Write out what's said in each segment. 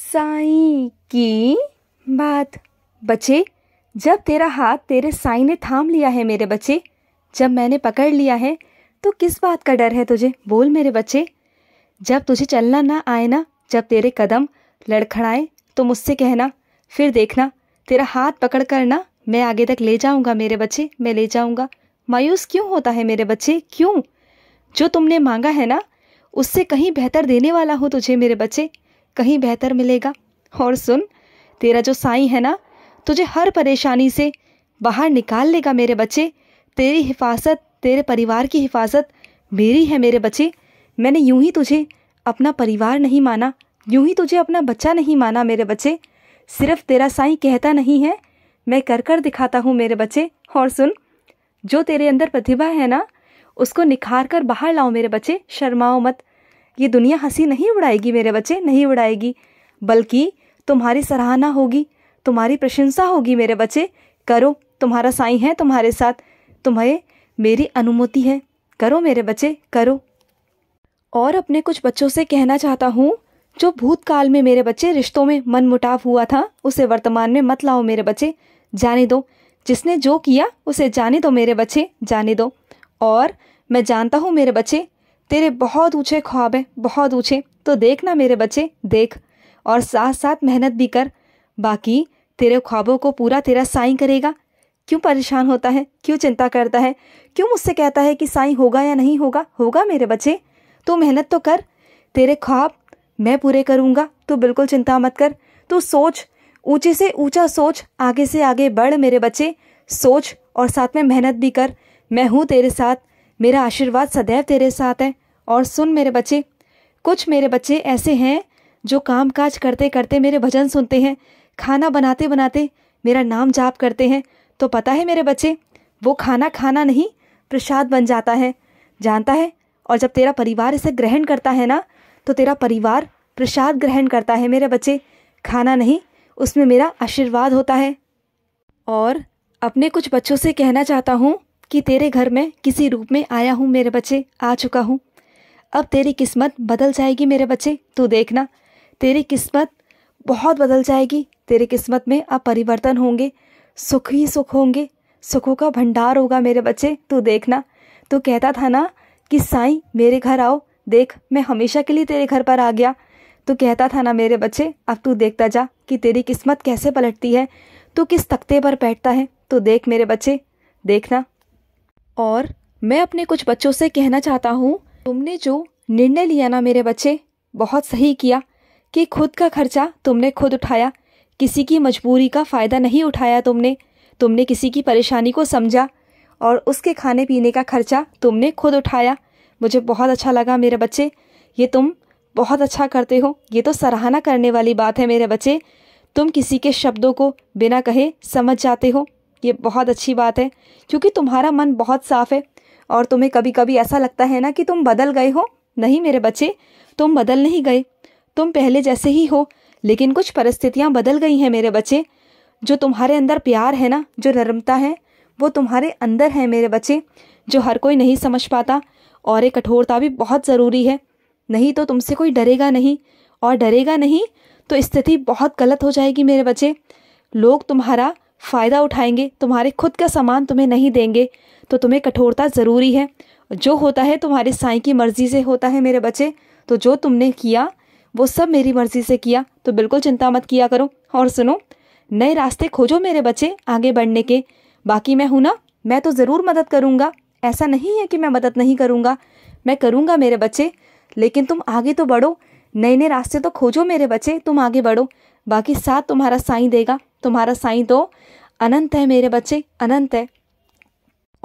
साई की बात बच्चे जब तेरा हाथ तेरे साई ने थाम लिया है मेरे बच्चे जब मैंने पकड़ लिया है तो किस बात का डर है तुझे बोल मेरे बच्चे जब तुझे चलना ना आए ना जब तेरे कदम लड़खड़ाए तो मुझसे कहना फिर देखना तेरा हाथ पकड़ कर ना मैं आगे तक ले जाऊंगा मेरे बच्चे मैं ले जाऊंगा मायूस क्यों होता है मेरे बच्चे क्यों जो तुमने मांगा है ना उससे कहीं बेहतर देने वाला हूँ तुझे मेरे बच्चे कहीं बेहतर मिलेगा और सुन तेरा जो साई है ना तुझे हर परेशानी से बाहर निकाल लेगा मेरे बच्चे तेरी हिफाजत तेरे परिवार की हिफाजत मेरी है मेरे बच्चे मैंने यूं ही तुझे अपना परिवार नहीं माना यूं ही तुझे अपना बच्चा नहीं माना मेरे बच्चे सिर्फ तेरा साई कहता नहीं है मैं कर कर दिखाता हूँ मेरे बच्चे और सुन जो तेरे अंदर प्रतिभा है ना उसको निखार कर बाहर लाओ मेरे बच्चे शर्माओ मत ये दुनिया हंसी नहीं उड़ाएगी मेरे बच्चे नहीं उड़ाएगी बल्कि तुम्हारी सराहना होगी तुम्हारी प्रशंसा होगी मेरे बच्चे करो तुम्हारा साई है तुम्हारे साथ तुम्हें मेरी अनुमति है करो मेरे बच्चे करो और अपने कुछ बच्चों से कहना चाहता हूँ जो भूतकाल में मेरे बच्चे रिश्तों में मन मुटाव हुआ था उसे वर्तमान में मत लाओ मेरे बच्चे जाने दो जिसने जो किया उसे जाने दो मेरे बच्चे जाने दो और मैं जानता हूँ मेरे बच्चे तेरे बहुत ऊँचे ख्वाब हैं बहुत ऊँचे तो देख ना मेरे बच्चे देख और साथ साथ मेहनत भी कर बाकी तेरे ख्वाबों को पूरा तेरा साई करेगा क्यों परेशान होता है क्यों चिंता करता है क्यों मुझसे कहता है कि साई होगा या नहीं होगा होगा मेरे बच्चे तू मेहनत तो कर तेरे ख्वाब मैं पूरे करूँगा तू बिल्कुल चिंता मत कर तू सोच ऊँचे से ऊँचा सोच आगे से आगे बढ़ मेरे बच्चे सोच और साथ में मेहनत भी कर मैं हूँ तेरे साथ मेरा आशीर्वाद सदैव तेरे साथ है और सुन मेरे बच्चे कुछ मेरे बच्चे ऐसे हैं जो काम काज करते करते मेरे भजन सुनते हैं खाना बनाते बनाते मेरा नाम जाप करते हैं तो पता है मेरे बच्चे वो खाना खाना नहीं प्रसाद बन जाता है जानता है और जब तेरा परिवार इसे ग्रहण करता है ना तो तेरा परिवार प्रसाद ग्रहण करता है मेरे बच्चे खाना नहीं उसमें मेरा आशीर्वाद होता है और अपने कुछ बच्चों से कहना चाहता हूँ कि तेरे घर में किसी रूप में आया हूँ मेरे बच्चे आ चुका हूँ अब तेरी किस्मत बदल जाएगी मेरे बच्चे तू देखना तेरी किस्मत बहुत बदल जाएगी तेरी किस्मत में अब परिवर्तन होंगे सुख ही सुख होंगे सुखों का भंडार होगा मेरे बच्चे तू देखना तू कहता था ना कि साईं मेरे घर आओ देख मैं हमेशा के लिए तेरे घर पर आ गया तू कहता था ना मेरे बच्चे अब तू देखता जा कि तेरी किस्मत कैसे पलटती है तू किस तख्ते पर बैठता है तो देख मेरे बच्चे देखना और मैं अपने कुछ बच्चों से कहना चाहता हूँ तुमने जो निर्णय लिया ना मेरे बच्चे बहुत सही किया कि खुद का खर्चा तुमने खुद उठाया किसी की मजबूरी का फ़ायदा नहीं उठाया तुमने तुमने किसी की परेशानी को समझा और उसके खाने पीने का खर्चा तुमने खुद उठाया मुझे बहुत अच्छा लगा मेरे बच्चे ये तुम बहुत अच्छा करते हो ये तो सराहना करने वाली बात है मेरे बच्चे तुम किसी के शब्दों को बिना कहे समझ जाते हो ये बहुत अच्छी बात है क्योंकि तुम्हारा मन बहुत साफ़ है और तुम्हें कभी कभी ऐसा लगता है ना कि तुम बदल गए हो नहीं मेरे बच्चे तुम बदल नहीं गए तुम पहले जैसे ही हो लेकिन कुछ परिस्थितियाँ बदल गई हैं मेरे बच्चे जो तुम्हारे अंदर प्यार है ना जो नरमता है वो तुम्हारे अंदर है मेरे बच्चे जो हर कोई नहीं समझ पाता और एक कठोरता भी बहुत ज़रूरी है नहीं तो तुमसे कोई डरेगा नहीं और डरेगा नहीं तो स्थिति बहुत गलत हो जाएगी मेरे बच्चे लोग तुम्हारा फ़ायदा उठाएंगे तुम्हारे खुद का सामान तुम्हें नहीं देंगे तो तुम्हें कठोरता ज़रूरी है जो होता है तुम्हारे साई की मर्ज़ी से होता है मेरे बच्चे तो जो तुमने किया वो सब मेरी मर्ज़ी से किया तो बिल्कुल चिंता मत किया करो और सुनो नए रास्ते खोजो मेरे बच्चे आगे बढ़ने के बाकी मैं हूँ ना मैं तो ज़रूर मदद करूँगा ऐसा नहीं है कि मैं मदद नहीं करूँगा मैं करूँगा मेरे बच्चे लेकिन तुम आगे तो बढ़ो नए नए रास्ते तो खोजो मेरे बच्चे तुम आगे बढ़ो बाकी साथ तुम्हारा साई देगा तुम्हारा साईं तो अनंत है मेरे बच्चे अनंत है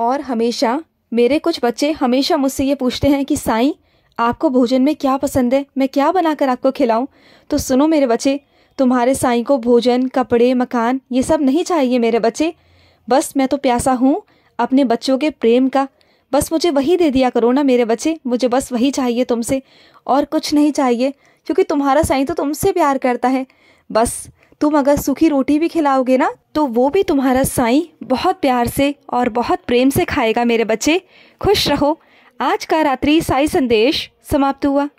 और हमेशा मेरे कुछ बच्चे हमेशा मुझसे ये पूछते हैं कि साईं आपको भोजन में क्या पसंद है मैं क्या बनाकर आपको खिलाऊं तो सुनो मेरे बच्चे तुम्हारे साईं को भोजन कपड़े मकान ये सब नहीं चाहिए मेरे बच्चे बस मैं तो प्यासा हूँ अपने बच्चों के प्रेम का बस मुझे वही दे दिया करो ना मेरे बच्चे मुझे बस वही चाहिए तुमसे और कुछ नहीं चाहिए क्योंकि तुम्हारा साईं तो तुमसे प्यार करता है बस तुम अगर सूखी रोटी भी खिलाओगे ना तो वो भी तुम्हारा साई बहुत प्यार से और बहुत प्रेम से खाएगा मेरे बच्चे खुश रहो आज का रात्रि साई संदेश समाप्त हुआ